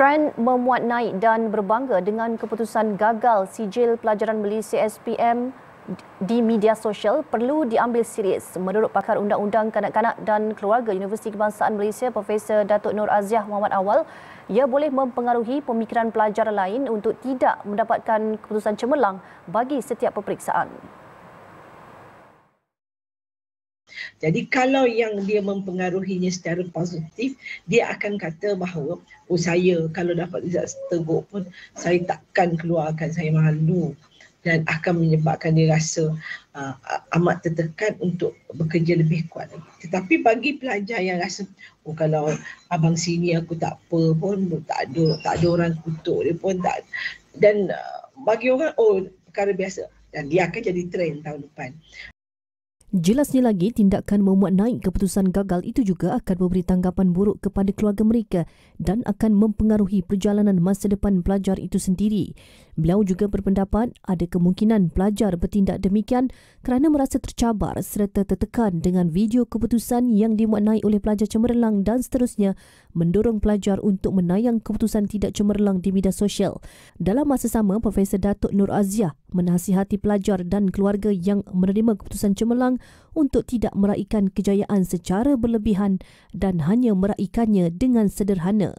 Tren memuat naik dan berbangga dengan keputusan gagal sijil pelajaran Malaysia SPM di media sosial perlu diambil serius. Menurut pakar undang-undang kanak-kanak dan keluarga Universiti Kebangsaan Malaysia, Profesor Datuk Nur Aziah Muhammad Awal, ia boleh mempengaruhi pemikiran pelajar lain untuk tidak mendapatkan keputusan cemerlang bagi setiap peperiksaan. Jadi kalau yang dia mempengaruhinya secara positif, dia akan kata bahawa oh saya kalau dapat izat teguk pun saya takkan keluarkan, saya malu dan akan menyebabkan dia rasa uh, amat tertekan untuk bekerja lebih kuat. Tetapi bagi pelajar yang rasa oh kalau abang sini aku tak apa pun tak ada tak ada orang kutuk dia pun tak dan uh, bagi orang oh perkara biasa dan dia akan jadi trend tahun depan. Jelasnya lagi, tindakan memuat naik keputusan gagal itu juga akan memberi tanggapan buruk kepada keluarga mereka dan akan mempengaruhi perjalanan masa depan pelajar itu sendiri. Beliau juga berpendapat ada kemungkinan pelajar bertindak demikian kerana merasa tercabar serta tertekan dengan video keputusan yang dimuat naik oleh pelajar cemerlang dan seterusnya mendorong pelajar untuk menayang keputusan tidak cemerlang di media sosial. Dalam masa sama, Profesor Datuk Nur Aziah menasihati pelajar dan keluarga yang menerima keputusan cemerlang untuk tidak meraihkan kejayaan secara berlebihan dan hanya meraihkannya dengan sederhana.